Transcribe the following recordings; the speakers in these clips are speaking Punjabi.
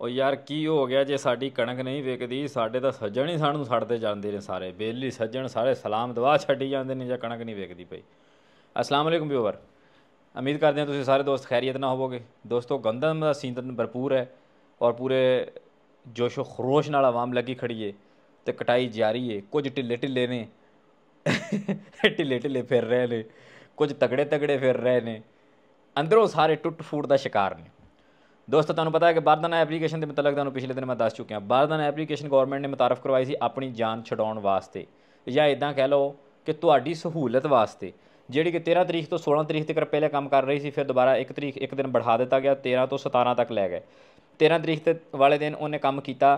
ਉਹ ਯਾਰ ਕੀ ਹੋ ਗਿਆ ਜੇ ਸਾਡੀ ਕਣਕ ਨਹੀਂ ਵਿਕਦੀ ਸਾਡੇ ਤਾਂ ਸੱਜਣ ਹੀ ਸਾਨੂੰ ਛੱਡਦੇ ਜਾਂਦੇ ਨੇ ਸਾਰੇ ਬੇਲੀ ਸੱਜਣ ਸਾਰੇ ਸਲਾਮ ਦਵਾ ਛੱਡੀ ਜਾਂਦੇ ਨੇ ਜੇ ਕਣਕ ਨਹੀਂ ਵਿਕਦੀ ਪਈ ਅਸਲਾਮ ਅਲੈਕੁਮ ਵੀਵਰ ਉਮੀਦ ਕਰਦੇ ਹਾਂ ਤੁਸੀਂ ਸਾਰੇ ਦੋਸਤ ਖੈਰੀਅਤ ਨਾਲ ਹੋਵੋਗੇ ਦੋਸਤੋ ਗੰਦਮ ਦਾ ਸੀਜ਼ਨ ਭਰਪੂਰ ਹੈ ਔਰ ਪੂਰੇ ਜੋਸ਼ੋ ਖਰੋਸ਼ ਨਾਲ ਆਵਾਮ ਲੱਗੀ ਖੜੀ ਏ ਤੇ ਕਟਾਈ ਜਾਰੀ ਏ ਕੁਝ ਢਿੱਲੇ ਢਿੱਲੇ ਨੇ ਢਿੱਲੇ ਢਿੱਲੇ ਫਿਰ ਰਹੇ ਨੇ ਕੁਝ ਤਕੜੇ ਤਕੜੇ ਫਿਰ ਰਹੇ ਨੇ ਅੰਦਰੋਂ ਸਾਰੇ ਟੁੱਟ ਫੂਟ ਦਾ ਸ਼ਿਕਾਰ ਨੇ ਦੋਸਤੋ ਤੁਹਾਨੂੰ ਪਤਾ ਹੈ ਕਿ ਬਾਰਦਾਨਾ ਐਪਲੀਕੇਸ਼ਨ ਦੇ ਮੁਤਲਕ ਤੁਹਾਨੂੰ ਪਿਛਲੇ ਦਿਨ ਮੈਂ ਦੱਸ ਚੁੱਕਿਆ ਬਾਰਦਾਨਾ ਐਪਲੀਕੇਸ਼ਨ ਗਵਰਨਮੈਂਟ ਨੇ ਮੁਤਾਰਫ ਕਰਵਾਈ ਸੀ ਆਪਣੀ ਜਾਨ ਛਡਾਉਣ ਵਾਸਤੇ ਜਾਂ ਇਦਾਂ ਕਹਿ ਲਓ ਕਿ ਤੁਹਾਡੀ ਸਹੂਲਤ ਵਾਸਤੇ ਜਿਹੜੀ ਕਿ 13 ਤਰੀਕ ਤੋਂ 16 ਤਰੀਕ ਤੱਕ ਪਹਿਲੇ ਕੰਮ ਕਰ ਰਹੀ ਸੀ ਫਿਰ ਦੁਬਾਰਾ 1 ਤਰੀਕ ਇੱਕ ਦਿਨ ਬੜਹਾ ਦਿੱਤਾ ਗਿਆ 13 ਤੋਂ 17 ਤੱਕ ਲੈ ਗਏ 13 ਤਰੀਕ ਤੇ ਵਾਲੇ ਦਿਨ ਉਹਨੇ ਕੰਮ ਕੀਤਾ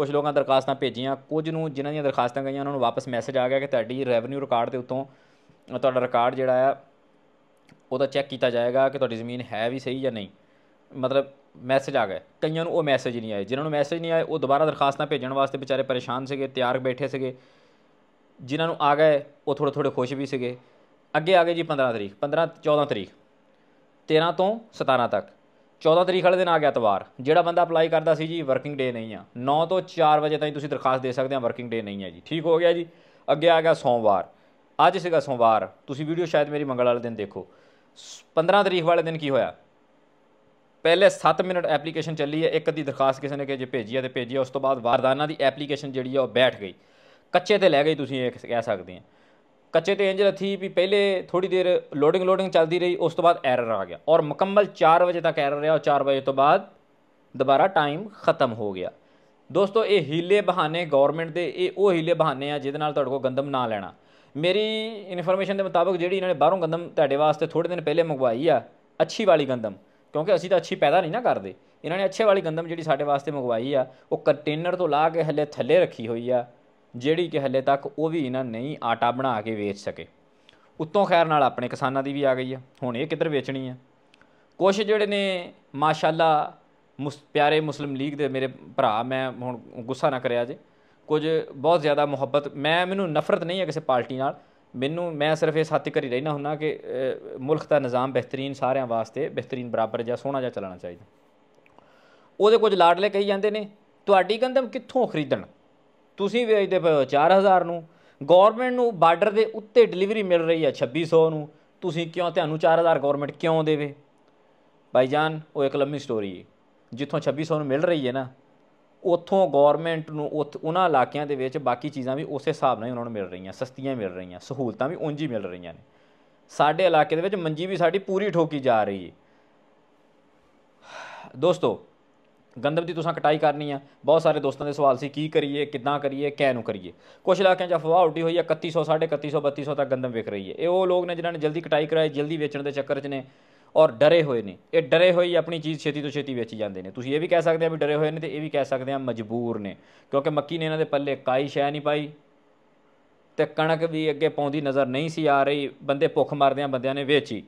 ਕੁਝ ਲੋਕਾਂ ਦਰਖਾਸਤਾਂ ਭੇਜੀਆਂ ਕੁਝ ਨੂੰ ਜਿਨ੍ਹਾਂ ਦੀਆਂ ਦਰਖਾਸਤਾਂ ਗਈਆਂ ਉਹਨਾਂ ਨੂੰ ਵਾਪਸ ਮੈਸੇਜ ਆ ਗਿਆ ਕਿ ਤੁਹਾਡੀ ਰੈਵਨਿਊ ਰਿਕਾਰਡ ਦੇ ਉੱਤੋਂ ਤੁਹਾਡਾ ਰਿਕਾਰਡ ਜਿਹੜਾ ਆ ਉਹਦਾ ਚੈੱਕ ਕੀਤਾ ਜਾਏਗਾ ਕਿ ਤੁਹਾਡੀ ਜ਼ਮੀਨ ਹੈ ਵੀ ਸਹੀ ਜਾਂ ਨਹੀਂ ਮਤਲਬ ਮੈਸੇਜ ਆ ਗਏ ਕਈਆਂ ਨੂੰ ਉਹ ਮੈਸੇਜ ਨਹੀਂ ਆਏ ਜਿਨ੍ਹਾਂ ਨੂੰ ਮੈਸੇਜ ਨਹੀਂ ਆਏ ਉਹ ਦੁਬਾਰਾ ਦਰਖਾਸਤਾਂ ਭੇਜਣ ਵਾਸਤੇ ਵਿਚਾਰੇ ਪਰੇਸ਼ਾਨ ਸੀਗੇ ਤਿਆਰ ਬੈਠੇ ਸੀਗੇ ਜਿਨ੍ਹਾਂ ਨੂੰ ਆ ਗਏ ਉਹ ਥੋੜੇ ਥੋੜੇ ਖੁਸ਼ ਵੀ ਸੀਗੇ ਅੱਗੇ ਆ ਗਏ ਜੀ 15 ਤਰੀਕ 15 14 ਤਰੀਕ 13 ਤੋਂ 17 ਤੱਕ 14 ਤਰੀਕ ਵਾਲੇ ਦਿਨ ਆ ਗਿਆ ਐਤਵਾਰ ਜਿਹੜਾ ਬੰਦਾ ਅਪਲਾਈ ਕਰਦਾ ਸੀ ਜੀ ਵਰਕਿੰਗ ਡੇ ਨਹੀਂ ਆ 9 ਤੋਂ 4 ਵਜੇ ਤਾਈਂ ਤੁਸੀਂ ਦਰਖਾਸਤ ਦੇ ਸਕਦੇ ਆ ਵਰਕਿੰਗ ਡੇ ਨਹੀਂ ਆ ਜੀ ਠੀਕ ਹੋ ਗਿਆ ਜੀ ਅੱਗੇ ਆ ਗਿਆ ਸੋਮਵਾਰ ਅੱਜ ਸੀਗਾ ਸੋਮਵਾਰ ਤੁਸੀਂ ਵੀਡੀਓ ਸ਼ਾਇਦ ਮੇਰੀ ਮੰਗਲ ਵਾਲੇ ਦਿਨ ਦੇਖੋ 15 ਤਰੀਕ ਵਾਲੇ ਦਿਨ ਕੀ ਹੋਇਆ ਪਹਿਲੇ 7 ਮਿੰਟ ਐਪਲੀਕੇਸ਼ਨ ਚੱਲੀ ਹੈ ਇੱਕ ਦੀ ਦਰਖਾਸਤ ਕਿਸੇ ਨੇ ਕਿ ਜੇ ਭੇਜੀ ਹੈ ਤੇ ਭੇਜੀ ਉਸ ਤੋਂ ਬਾਅਦ ਵਾਰਦਾਨਾ ਦੀ ਐਪਲੀਕੇਸ਼ਨ ਜਿਹੜੀ ਆ ਉਹ ਬੈਠ ਗਈ ਕੱਚੇ ਤੇ ਲੈ ਗਈ ਤੁਸੀਂ ਇਹ ਕਹਿ ਸਕਦੇ ਆ ਕੱਚੇ ਤੇ ਇੰਜ ਰਹੀ ਵੀ ਪਹਿਲੇ ਥੋੜੀ ਦੇਰ ਲੋਡਿੰਗ ਲੋਡਿੰਗ ਚੱਲਦੀ ਰਹੀ ਉਸ ਤੋਂ ਬਾਅਦ ਐਰਰ ਆ ਗਿਆ ਔਰ ਮੁਕੰਮਲ 4 ਵਜੇ ਤੱਕ ਐਰਰ ਰਿਹਾ ਔਰ 4 ਵਜੇ ਤੋਂ ਬਾਅਦ ਦੁਬਾਰਾ ਟਾਈਮ ਖਤਮ ਹੋ ਗਿਆ ਦੋਸਤੋ ਇਹ ਹੀਲੇ ਬਹਾਨੇ ਗਵਰਨਮੈਂਟ ਦੇ ਇਹ ਉਹ ਹੀਲੇ ਬਹਾਨੇ ਆ ਜਿਹਦੇ ਨਾਲ ਤੁਹਾਡੇ ਕੋਲ ਗੰਦਮ ਨਾ ਲੈਣਾ ਮੇਰੀ ਇਨਫੋਰਮੇਸ਼ਨ ਦੇ ਮੁਤਾਬਕ ਜਿਹੜੀ ਇਹਨਾਂ ਨੇ ਬਾਹਰੋਂ ਗੰਦਮ ਤੁਹਾਡੇ ਵਾਸਤੇ ਥੋੜੇ ਦਿਨ ਪਹਿਲੇ ਮੰਗਵਾਈ ਆ ਅੱਛੀ ਵਾਲੀ ਗੰਦਮ ਕਿਉਂਕਿ ਅਸੀਂ ਤਾਂ ਅੱਛੀ ਪੈਦਾ ਨਹੀਂ ਨਾ ਕਰਦੇ ਇਹਨਾਂ ਨੇ ਅੱਛੇ ਵਾਲੀ ਗੰਦਮ ਜਿਹੜੀ ਸਾਡੇ ਵਾਸਤੇ ਮੰਗਵਾਈ ਆ ਉਹ ਕੰਟੇਨਰ ਤੋਂ ਲਾ ਕੇ ਹਲੇ ਥੱਲੇ ਰੱਖੀ ਹੋਈ ਆ ਜਿਹੜੀ ਕਿ ਹਲੇ ਤੱਕ ਉਹ ਵੀ ਇਹਨਾਂ ਨਹੀਂ ਆਟਾ ਬਣਾ ਕੇ ਵੇਚ ਸਕੇ ਉੱਤੋਂ ਖੈਰ ਨਾਲ ਆਪਣੇ ਕਿਸਾਨਾਂ ਦੀ ਵੀ ਆ ਗਈ ਆ ਹੁਣ ਇਹ ਕਿੱਧਰ ਵੇਚਣੀ ਆ ਕੁਝ ਜਿਹੜੇ ਨੇ ਮਾਸ਼ਾਅੱਲਾ ਪਿਆਰੇ ਮੁਸਲਿਮ ਲੀਗ ਦੇ ਮੇਰੇ ਭਰਾ ਮੈਂ ਹੁਣ ਗੁੱਸਾ ਨਾ ਕਰਿਆ ਜੇ ਕੁਝ ਬਹੁਤ ਜ਼ਿਆਦਾ ਮੁਹੱਬਤ ਮੈਂ ਮੈਨੂੰ ਨਫ਼ਰਤ ਨਹੀਂ ਹੈ ਕਿਸੇ ਪਾਰਟੀ ਨਾਲ ਮੈਨੂੰ ਮੈਂ ਸਿਰਫ ਇਹ ਸੱਤ ਘਰੀ ਰਹਿਣਾ ਹੁੰਨਾ ਕਿ ਮੁਲਕ ਦਾ ਨਿਜ਼ਾਮ ਬਿਹਤਰੀਨ ਸਾਰਿਆਂ ਵਾਸਤੇ ਬਿਹਤਰੀਨ ਬਰਾਬਰ ਜਾਂ ਸੋਹਣਾ ਜਾਂ ਚੱਲਣਾ ਚਾਹੀਦਾ ਉਹਦੇ ਕੁਝ ਲਾਡਲੇ ਕਹੀ ਜਾਂਦੇ ਨੇ ਤੁਹਾਡੀ ਗੰਦਮ ਕਿੱਥੋਂ ਖਰੀਦਣ ਤੁਸੀਂ ਵੇਚਦੇ ਪਏ 4000 ਨੂੰ ਗਵਰਨਮੈਂਟ ਨੂੰ ਬਾਰਡਰ ਦੇ ਉੱਤੇ ਡਿਲੀਵਰੀ ਮਿਲ ਰਹੀ ਹੈ 2600 ਨੂੰ ਤੁਸੀਂ ਕਿਉਂ ਤੁਹਾਨੂੰ 4000 ਗਵਰਨਮੈਂਟ ਕਿਉਂ ਦੇਵੇ ਭਾਈ ਜਾਨ ਉਹ ਇੱਕ ਲੰਮੀ ਸਟੋਰੀ ਹੈ ਜਿੱਥੋਂ 2600 ਨੂੰ ਮਿਲ ਰਹੀ ਹੈ ਨਾ ਉੱਥੋਂ ਗਵਰਨਮੈਂਟ ਨੂੰ ਉਹਨਾਂ ਇਲਾਕਿਆਂ ਦੇ ਵਿੱਚ ਬਾਕੀ ਚੀਜ਼ਾਂ ਵੀ ਉਸੇ ਹਿਸਾਬ ਨਾਲ ਹੀ ਉਹਨਾਂ ਨੂੰ ਮਿਲ ਰਹੀਆਂ ਸਸਤੀਆਂ ਮਿਲ ਰਹੀਆਂ ਸਹੂਲਤਾਂ ਵੀ ਉਂਝ ਹੀ ਮਿਲ ਰਹੀਆਂ ਨੇ ਸਾਡੇ ਇਲਾਕੇ ਦੇ ਵਿੱਚ ਮੰਜੀ ਵੀ ਸਾਡੀ ਪੂਰੀ ਠੋਕੀ ਜਾ ਰਹੀ ਹੈ ਦੋਸਤੋ ਗੰਦਮ ਦੀ ਤੁਸੀਂ ਕਟਾਈ ਕਰਨੀ ਆ ਬਹੁਤ ਸਾਰੇ ਦੋਸਤਾਂ ਦੇ ਸਵਾਲ ਸੀ ਕੀ ਕਰੀਏ ਕਿੱਦਾਂ ਕਰੀਏ ਕੈ ਨੂੰ ਕਰੀਏ ਕੁਝ ਇਲਾਕਿਆਂ 'ਚ ਅਫਵਾਹ ਉੱਡੀ ਹੋਈ ਹੈ 3100 3150 3200 ਤੱਕ ਗੰਦਮ ਵਿਕ ਰਹੀ ਹੈ ਇਹ ਉਹ ਲੋਕ ਨੇ ਜਿਨ੍ਹਾਂ ਨੇ ਜਲਦੀ ਕਟਾਈ ਕਰਾਈ ਜਲਦੀ ਵੇਚਣ ਦੇ ਚੱਕਰ 'ਚ ਨੇ ਔਰ ਡਰੇ ਹੋਏ ਨੇ ਇਹ ਡਰੇ ਹੋਏ ਆਪਣੀ ਚੀਜ਼ ਛੇਤੀ ਤੋਂ ਛੇਤੀ ਵੇਚੀ ਜਾਂਦੇ ਨੇ ਤੁਸੀਂ ਇਹ ਵੀ ਕਹਿ ਸਕਦੇ ਆ ਵੀ ਡਰੇ ਹੋਏ ਨੇ ਤੇ ਇਹ ਵੀ ਕਹਿ ਸਕਦੇ ਆ ਮਜਬੂਰ ਨੇ ਕਿਉਂਕਿ ਮੱਕੀ ਨੇ ਇਹਨਾਂ ਦੇ ਪੱਲੇ ਕਾਈ ਸ਼ੈ ਨਹੀਂ ਪਾਈ ਤੇ ਕਣਕ ਵੀ ਅੱਗੇ ਪੌਂਦੀ ਨਜ਼ਰ ਨਹੀਂ ਸੀ ਆ ਰਹੀ ਬੰਦੇ ਭੁੱਖ ਮਰਦਿਆਂ ਬੰਦਿਆਂ ਨੇ ਵੇਚੀ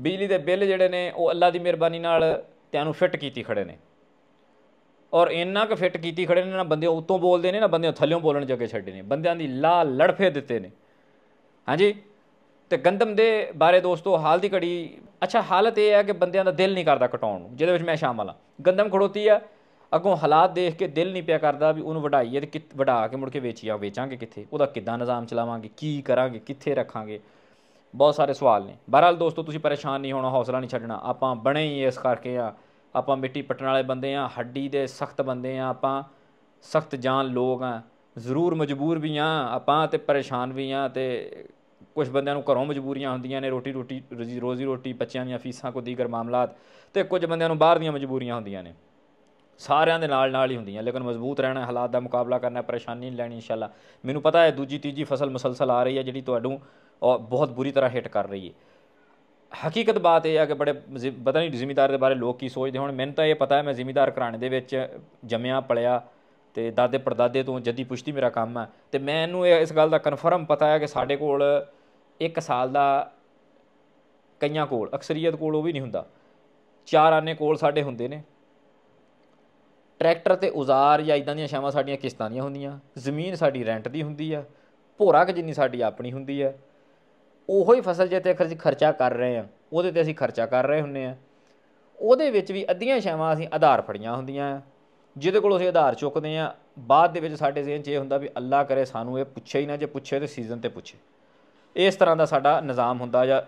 ਬਿਜਲੀ ਦੇ ਬਿੱਲ ਜਿਹੜੇ ਨੇ ਉਹ ਅੱਲਾ ਦੀ ਮਿਹਰਬਾਨੀ ਨਾਲ ਤੈਨੂੰ ਫਿੱਟ ਕੀਤੀ ਖੜੇ ਨੇ ਔਰ ਇੰਨਾ ਕੁ ਫਿੱਟ ਕੀਤੀ ਖੜੇ ਨੇ ਨਾ ਬੰਦੇ ਉੱਤੋਂ ਬੋਲਦੇ ਨੇ ਨਾ ਬੰਦੇ ਥੱਲਿਓਂ ਬੋਲਣ ਜੋਗੇ ਛੱਡੇ ਨੇ ਬੰਦਿਆਂ ਦੀ ਲਾ ਲੜਫੇ ਦਿੱਤੇ ਨੇ ਹਾਂਜੀ ਤੇ ਗੰਦਮ ਦੇ ਬਾਰੇ ਦੋਸਤੋ ਹਾਲ ਦੀ ਘੜੀ ਅੱਛਾ ਹਾਲਤ ਇਹ ਹੈ ਕਿ ਬੰਦਿਆਂ ਦਾ ਦਿਲ ਨਹੀਂ ਕਰਦਾ ਘਟਾਉਣ ਨੂੰ ਜਿਹਦੇ ਵਿੱਚ ਮੈਂ ਸ਼ਾਮਲ ਹਾਂ ਗੰਦਮ ਖੜੋਤੀ ਆ ਅੱਗੋਂ ਹਾਲਾਤ ਦੇਖ ਕੇ ਦਿਲ ਨਹੀਂ ਪਿਆ ਕਰਦਾ ਵੀ ਉਹਨੂੰ ਵਢਾਈਏ ਤੇ ਵਢਾ ਕੇ ਮੁੜ ਕੇ ਵੇਚੀਆ ਵੇਚਾਂਗੇ ਕਿੱਥੇ ਉਹਦਾ ਕਿੱਦਾਂ ਨਿਜ਼ਾਮ ਚਲਾਵਾਂਗੇ ਕੀ ਕਰਾਂਗੇ ਕਿੱਥੇ ਰੱਖਾਂਗੇ ਬਹੁਤ ਸਾਰੇ ਸਵਾਲ ਨੇ ਬਹਰਾਲ ਦੋਸਤੋ ਤੁਸੀਂ ਪਰੇਸ਼ਾਨ ਨਹੀਂ ਹੋਣਾ ਹੌਸਲਾ ਨਹੀਂ ਛੱਡਣਾ ਆਪਾਂ ਬਣੇ ਹੀ ਇਸ ਕਰਕੇ ਆ ਆਪਾਂ ਮਿੱਟੀ ਪਟਣ ਵਾਲੇ ਬੰਦੇ ਆ ਹੱਡੀ ਦੇ ਸਖਤ ਬੰਦੇ ਆ ਆਪਾਂ ਸਖਤ ਜਾਨ ਲੋਕ ਆ ਜ਼ਰੂਰ ਮਜਬੂਰ ਵੀ ਆ ਆਪਾਂ ਤੇ ਪਰੇਸ਼ਾਨ ਵੀ ਆ ਤੇ ਕੁਝ ਬੰਦਿਆਂ ਨੂੰ ਘਰੋਂ ਮਜਬੂਰੀਆਂ ਹੁੰਦੀਆਂ ਨੇ ਰੋਟੀ ਰੋਟੀ ਰੋਜ਼ੀ ਰੋਟੀ ਬੱਚਿਆਂ ਦੀਆਂ ਫੀਸਾਂ ਕੋ ਦੀਗਰ ਮਾਮਲਾਤ ਤੇ ਕੁਝ ਬੰਦਿਆਂ ਨੂੰ ਬਾਹਰ ਦੀਆਂ ਮਜਬੂਰੀਆਂ ਹੁੰਦੀਆਂ ਨੇ ਸਾਰਿਆਂ ਦੇ ਨਾਲ ਨਾਲ ਹੀ ਹੁੰਦੀਆਂ ਲੇਕਿਨ ਮਜ਼ਬੂਤ ਰਹਿਣਾ ਹਾਲਾਤ ਦਾ ਮੁਕਾਬਲਾ ਕਰਨਾ ਪਰੇਸ਼ਾਨੀ ਨਹੀਂ ਲੈਣੀ ਇਨਸ਼ਾਅੱਲਾ ਮੈਨੂੰ ਪਤਾ ਹੈ ਦੂਜੀ ਤੀਜੀ ਫਸਲ ਮੁਸلسل ਆ ਰਹੀ ਹੈ ਜਿਹੜੀ ਤੁਹਾਨੂੰ ਬਹੁਤ ਬੁਰੀ ਤਰ੍ਹਾਂ ਹਿੱਟ ਕਰ ਰਹੀ ਹੈ ਹਕੀਕਤ ਬਾਤ ਇਹ ਹੈ ਕਿ ਬੜੇ ਪਤਾ ਨਹੀਂ ਜ਼ਿਮੀਦਾਰ ਦੇ ਬਾਰੇ ਲੋਕ ਕੀ ਸੋਚਦੇ ਹੁਣ ਮੈਨੂੰ ਤਾਂ ਇਹ ਪਤਾ ਹੈ ਮੈਂ ਜ਼ਿੰਮੇਦਾਰ ਘਰਾਣੇ ਦੇ ਵਿੱਚ ਜੰਮਿਆ ਪਲਿਆ ਤੇ ਦਾਦੇ ਪਰਦਾਦੇ ਤੋਂ ਜੱਦੀ ਪੁਸ਼ਤੀ ਮੇਰਾ ਕੰਮ ਹੈ ਤੇ ਮੈਨੂੰ ਇਸ ਗੱਲ ਦਾ ਕਨਫਰਮ ਪਤਾ ਹੈ ਕਿ ਸਾਡੇ ਕੋਲ 1 ਸਾਲ ਦਾ ਕਈਆਂ ਕੋਲ ਅਕਸਰੀਅਤ ਕੋਲ ਉਹ ਵੀ ਨਹੀਂ ਹੁੰਦਾ ਚਾਰ ਆਨੇ ਕੋਲ ਸਾਡੇ ਹੁੰਦੇ ਨੇ ਟਰੈਕਟਰ ਤੇ ਉਜ਼ਾਰ ਜਾਂ ਇਦਾਂ ਦੀਆਂ ਸ਼ਾਮਾਂ ਸਾਡੀਆਂ ਕਿਸ਼ਤਾਂ ਦੀਆਂ ਹੁੰਦੀਆਂ ਜ਼ਮੀਨ ਸਾਡੀ ਰੈਂਟ ਦੀ ਹੁੰਦੀ ਆ ਭੋਰਾ ਕਿ ਜਿੰਨੀ ਸਾਡੀ ਆਪਣੀ ਹੁੰਦੀ ਆ ਉਹੋ ਹੀ ਫਸਲ ਜੇ ਤੇ ਖਰਚਾ ਕਰ ਰਹੇ ਆ ਉਹਦੇ ਤੇ ਅਸੀਂ ਖਰਚਾ ਕਰ ਰਹੇ ਹੁੰਨੇ ਆ ਉਹਦੇ ਵਿੱਚ ਵੀ ਅੱਧੀਆਂ ਸ਼ਾਮਾਂ ਅਸੀਂ ਆਧਾਰ ਫੜੀਆਂ ਹੁੰਦੀਆਂ ਆ ਜਿਹਦੇ ਕੋਲ ਅਸੀਂ ਆਧਾਰ ਚੁੱਕਦੇ ਆ ਬਾਅਦ ਦੇ ਵਿੱਚ ਸਾਡੇ ਜ਼ਿਹਨ 'ਚ ਇਹ ਹੁੰਦਾ ਵੀ ਅੱਲਾ ਕਰੇ ਸਾਨੂੰ ਇਹ ਪੁੱਛੇ ਹੀ ਨਾ ਜੇ ਪੁੱਛੇ ਤੇ ਸੀਜ਼ਨ ਤੇ ਪੁੱਛੇ ਇਸ ਤਰ੍ਹਾਂ ਦਾ ਸਾਡਾ ਨਿਜ਼ਾਮ ਹੁੰਦਾ ਜਾਂ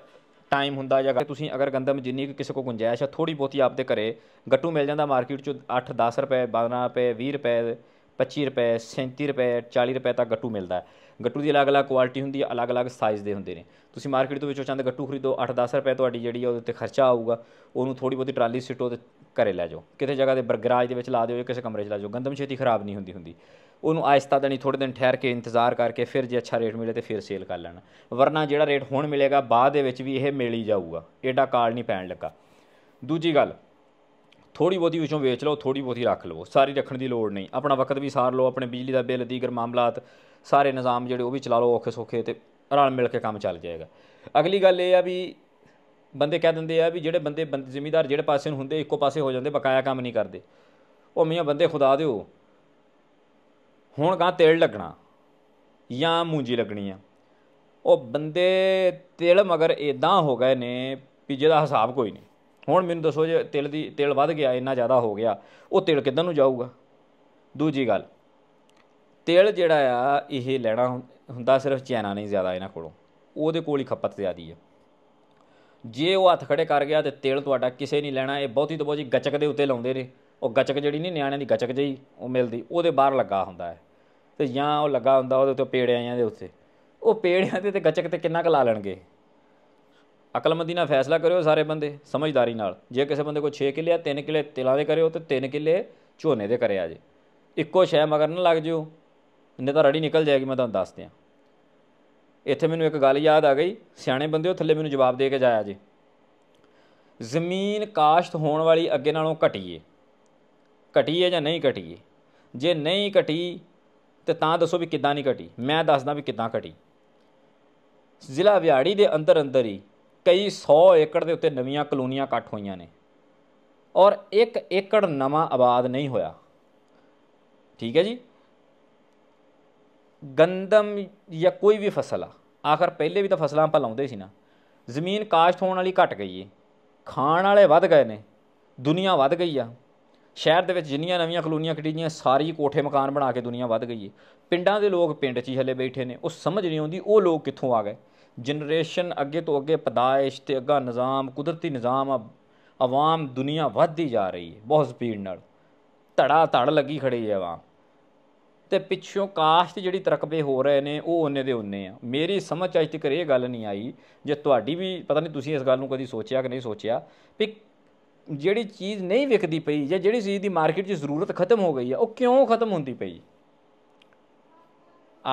ਟਾਈਮ ਹੁੰਦਾ ਜਾਂ ਤੁਸੀਂ ਅਗਰ ਗੰਦਮ ਜਿੰਨੀ ਕਿ ਕਿਸੇ ਕੋ ਗੁੰਜਾਇਸ਼ ਆ ਥੋੜੀ ਬਹੁਤੀ ਆਪਦੇ ਘਰੇ ਗੱਟੂ ਮਿਲ ਜਾਂਦਾ ਮਾਰਕੀਟ 'ਚ 8 10 ਰੁਪਏ 12 ਰੁਪਏ 20 ਰੁਪਏ 25 ਰੁਪਏ 37 ਰੁਪਏ 40 ਰੁਪਏ ਤੱਕ ਗੱਟੂ ਮਿਲਦਾ ਹੈ ਗੱਟੂ ਦੀ ਅਲੱਗ-ਅਲੱਗ ਕੁਆਲਿਟੀ ਹੁੰਦੀ ਹੈ ਅਲੱਗ-ਅਲੱਗ ਸਾਈਜ਼ ਦੇ ਹੁੰਦੇ ਨੇ ਤੁਸੀਂ ਮਾਰਕੀਟ ਤੋਂ ਵਿੱਚੋਂ ਚੰਦ ਗੱਟੂ ਖਰੀਦੋ 8-10 ਰੁਪਏ ਤੁਹਾਡੀ ਜਿਹੜੀ ਉਹਦੇ ਤੇ ਖਰਚਾ ਆਊਗਾ ਉਹਨੂੰ ਥੋੜੀ ਬਹੁਤੀ ਟਰਾਲੀ ਸਿੱਟੋ ਤੇ ਘਰੇ ਲੈ ਜਾਓ ਕਿਤੇ ਜਗ੍ਹਾ ਦੇ ਬਰਗਰਾਜ ਦੇ ਵਿੱਚ ਲਾ ਦਿਓ ਜਾਂ ਕਿਸੇ ਕਮਰੇ 'ਚ ਲਾ ਜਾਓ ਗੰਦਮ ਛੇਤੀ ਖਰਾਬ ਨਹੀਂ ਹੁੰਦੀ ਹੁੰਦੀ ਉਹਨੂੰ ਆਇਸਤਾ ਦੇਣੀ ਥੋੜੇ ਦਿਨ ਠਹਿਰ ਕੇ ਇੰਤਜ਼ਾਰ ਕਰਕੇ ਫਿਰ ਜੇ ਅੱਛਾ ਰੇਟ ਮਿਲੇ ਤੇ ਫਿਰ ਸੇਲ ਕਰ ਲੈਣਾ ਵਰਨਾ ਜਿਹੜਾ ਰੇਟ ਹੁਣ ਮਿਲੇਗਾ ਬਾਅਦ ਦੇ ਵਿੱਚ ਵੀ ਇਹ ਮਿਲ ਹੀ ਜਾਊਗਾ ਏਡਾ ਕਾਲ ਨਹੀਂ ਪੈਣ ਲੱਗਾ ਦੂਜੀ ਗੱਲ ਥੋੜੀ ਬੋਤੀ ਵਿੱਚੋਂ ਵੇਚ ਲਓ ਥੋੜੀ ਬੋਤੀ ਰੱਖ ਲਓ ਸਾਰੀ ਰੱਖਣ ਦੀ ਲੋੜ ਨਹੀਂ ਆਪਣਾ ਵਕਤ ਵੀ ਸਾਰ ਲਓ ਆਪਣੇ ਬਿਜਲੀ ਦਾ ਬਿੱਲ ਦੀਗਰ ਮਾਮਲਾਤ ਸਾਰੇ ਨਿਜ਼ਾਮ ਜਿਹੜੇ ਉਹ ਵੀ ਚਲਾ ਲਓ ਔਖੇ ਸੋਖੇ ਤੇ ਰਲ ਮਿਲ ਕੇ ਕੰਮ ਚੱਲ ਜਾਏਗਾ ਅਗਲੀ ਗੱਲ ਇਹ ਆ ਵੀ ਬੰਦੇ ਕਹਿ ਦਿੰਦੇ ਆ ਵੀ ਜਿਹੜੇ ਬੰਦੇ ਜ਼ਿਮੀਦਾਰ ਜਿਹੜੇ ਪਾਸੇ ਨੂੰ ਹੁੰਦੇ ਇੱਕੋ ਪਾਸੇ ਹੋ ਜਾਂਦੇ ਬਕਾਇਆ ਕੰਮ ਨਹੀਂ ਕਰਦੇ ਉਹ ਮੀਆਂ ਬੰਦੇ ਖੁਦਾ ਦਿਓ ਹੁਣ ਗਾਂ ਤੇਲ ਲੱਗਣਾ ਜਾਂ ਮੂੰਜੀ ਲੱਗਣੀ ਆ ਉਹ ਬੰਦੇ ਤੇਲ ਮਗਰ ਇਦਾਂ ਹੋ ਗਏ ਨੇ ਵੀ ਜਿਹਦਾ ਹਿਸਾਬ ਕੋਈ ਨਹੀਂ ਹੁਣ ਮੈਨੂੰ ਦੱਸੋ ਜੇ ਤੇਲ ਦੀ ਤੇਲ ਵੱਧ ਗਿਆ ਇੰਨਾ ਜ਼ਿਆਦਾ ਹੋ ਗਿਆ ਉਹ ਤੇਲ ਕਿੱਦਾਂ ਨੂੰ ਜਾਊਗਾ ਦੂਜੀ ਗੱਲ ਤੇਲ ਜਿਹੜਾ ਆ ਇਹ ਲੈਣਾ ਹੁੰਦਾ ਸਿਰਫ ਚੈਨਾ ਨਹੀਂ ਜ਼ਿਆਦਾ ਇਹਨਾਂ ਕੋਲੋਂ ਉਹਦੇ ਕੋਲ ਹੀ ਖਪਤ ਜ਼ਿਆਦੀ ਹੈ ਜੇ ਉਹ ਹੱਥ ਖੜੇ ਕਰ ਗਿਆ ਤੇ ਤੇਲ ਤੁਹਾਡਾ ਕਿਸੇ ਨਹੀਂ ਲੈਣਾ ਇਹ ਬਹੁਤੀ ਤੋਂ ਬਹੁਤੀ ਗਚਕ ਦੇ ਉੱਤੇ ਲਾਉਂਦੇ ਨੇ ਉਹ ਗਚਕ ਜਿਹੜੀ ਨਹੀਂ ਨਿਆਣਿਆਂ ਦੀ ਗਚਕ ਜਈ ਉਹ ਮਿਲਦੀ ਉਹਦੇ ਬਾਹਰ ਲੱਗਾ ਹੁੰਦਾ ਹੈ ਤੇ ਜਾਂ ਉਹ ਲੱਗਾ ਹੁੰਦਾ ਉਹਦੇ ਉੱਤੇ ਪੇੜਿਆਂ ਦੇ ਉੱਤੇ ਉਹ ਪੇੜਿਆਂ ਤੇ ਤੇ ਗਚਕ ਤੇ ਕਿੰਨਾ ਕੁ ਲਾ ਲੈਣਗੇ ਅਕਲਮੰਦੀ ਨਾਲ ਫੈਸਲਾ ਕਰਿਓ ਸਾਰੇ ਬੰਦੇ ਸਮਝਦਾਰੀ ਨਾਲ ਜੇ ਕਿਸੇ ਬੰਦੇ ਕੋਲ 6 ਕਿੱਲੇ ਆ 3 ਕਿੱਲੇ ਤਿਲਾਂ ਦੇ ਕਰਿਓ ਤੇ 3 ਕਿੱਲੇ ਝੋਨੇ ਦੇ ਕਰਿਆ ਜੇ ਇੱਕੋ ਸ਼ੈ ਮਗਰ ਨਾ ਲੱਗ ਜਿਓ ਇੰਨੇ ਤਾਂ ਰੜੀ ਨਿਕਲ ਜਾਏਗੀ ਮੈਂ ਤੁਹਾਨੂੰ ਦੱਸ ਦਿਆਂ ਇੱਥੇ ਮੈਨੂੰ ਇੱਕ ਗੱਲ ਯਾਦ ਆ ਗਈ ਸਿਆਣੇ ਬੰਦੇ ਉਹ ਥੱਲੇ ਮੈਨੂੰ ਜਵਾਬ ਦੇ ਕੇ ਜਾਇਆ ਜੀ ਜ਼ਮੀਨ ਕਾਸ਼ਤ ਹੋਣ ਵਾਲੀ ਅੱਗੇ ਨਾਲੋਂ ਘਟੀਏ ਘਟੀਏ ਜਾਂ ਨਹੀਂ ਘਟੀਏ ਜੇ ਨਹੀਂ ਘਟੀ ਤੇ ਤਾਂ ਦੱਸੋ ਵੀ ਕਿੱਦਾਂ ਨਹੀਂ ਘਟੀ ਮੈਂ ਦੱਸਦਾ ਵੀ ਕਿੱਦਾਂ ਘਟੀ ਜ਼ਿਲ੍ਹਾ ਵਿਹਾੜੀ ਦੇ ਅੰਦਰ ਅੰਦਰ ਹੀ ਕਈ 100 ਏਕੜ ਦੇ ਉੱਤੇ ਨਵੀਆਂ ਕਲੋਨੀਆਂ ਕੱਟ ਹੋਈਆਂ ਨੇ ਔਰ ਇੱਕ ਏਕੜ ਨਵਾਂ ਆਬਾਦ ਨਹੀਂ ਹੋਇਆ ਠੀਕ ਹੈ ਜੀ ਗੰਦਮ ਜਾਂ ਕੋਈ ਵੀ ਫਸਲ ਆ ਆਖਰ ਪਹਿਲੇ ਵੀ ਤਾਂ ਫਸਲਾਂ ਆਪਾਂ ਲਾਉਂਦੇ ਸੀ ਨਾ ਜ਼ਮੀਨ ਕਾਸ਼ਤ ਹੋਣ ਵਾਲੀ ਘਟ ਗਈ ਏ ਖਾਣ ਵਾਲੇ ਵੱਧ ਗਏ ਨੇ ਦੁਨੀਆ ਵੱਧ ਗਈ ਆ ਸ਼ਹਿਰ ਦੇ ਵਿੱਚ ਜਿੰਨੀਆਂ ਨਵੀਆਂ ਕਲੋਨੀਆਂ ਖੜੀਆਂ ਸਾਰੀ ਕੋਠੇ ਮਕਾਨ ਬਣਾ ਕੇ ਦੁਨੀਆ ਵੱਧ ਗਈ ਏ ਪਿੰਡਾਂ ਦੇ ਲੋਕ ਪਿੰਡ 'ਚ ਹੀ ਹਲੇ ਬੈਠੇ ਨੇ ਉਹ ਸਮਝ ਨਹੀਂ ਆਉਂਦੀ ਉਹ ਲੋਕ ਕਿੱਥੋਂ ਆ ਗਏ ਜਨਰੇਸ਼ਨ ਅੱਗੇ ਤੋਂ ਅੱਗੇ ਪਦਾਇਸ਼ ਤੇ ਅੱਗਾ ਨਿਜ਼ਾਮ ਕੁਦਰਤੀ ਨਿਜ਼ਾਮ ਆ ਆਵਾਮ ਦੁਨੀਆ ਵੱਧਦੀ ਜਾ ਰਹੀ ਏ ਬਹੁਤ ਸਪੀਡ ਨਾਲ ਧੜਾ ਧੜ ਲੱਗੀ ਖੜੀ ਏ ਆਵਾਮ ਤੇ ਪਿੱਛੋਂ ਕਾਸ਼ਤ ਜਿਹੜੀ ਤਰਕਬੇ ਹੋ ਰਹੇ ਨੇ ਉਹ ਉਹਨੇ ਦੇ ਉਹਨੇ ਆ ਮੇਰੀ ਸਮਝ ਅੱਜ ਤੱਕ ਇਹ ਗੱਲ ਨਹੀਂ ਆਈ ਜੇ ਤੁਹਾਡੀ ਵੀ ਪਤਾ ਨਹੀਂ ਤੁਸੀਂ ਇਸ ਗੱਲ ਨੂੰ ਕਦੀ ਸੋਚਿਆ ਕਿ ਨਹੀਂ ਸੋਚਿਆ ਕਿ ਜਿਹੜੀ ਚੀਜ਼ ਨਹੀਂ ਵਿਕਦੀ ਪਈ ਜਾਂ ਜਿਹੜੀ ਚੀਜ਼ ਦੀ ਮਾਰਕੀਟ 'ਚ ਜ਼ਰੂਰਤ ਖਤਮ ਹੋ ਗਈ ਆ ਉਹ ਕਿਉਂ ਖਤਮ ਹੁੰਦੀ ਪਈ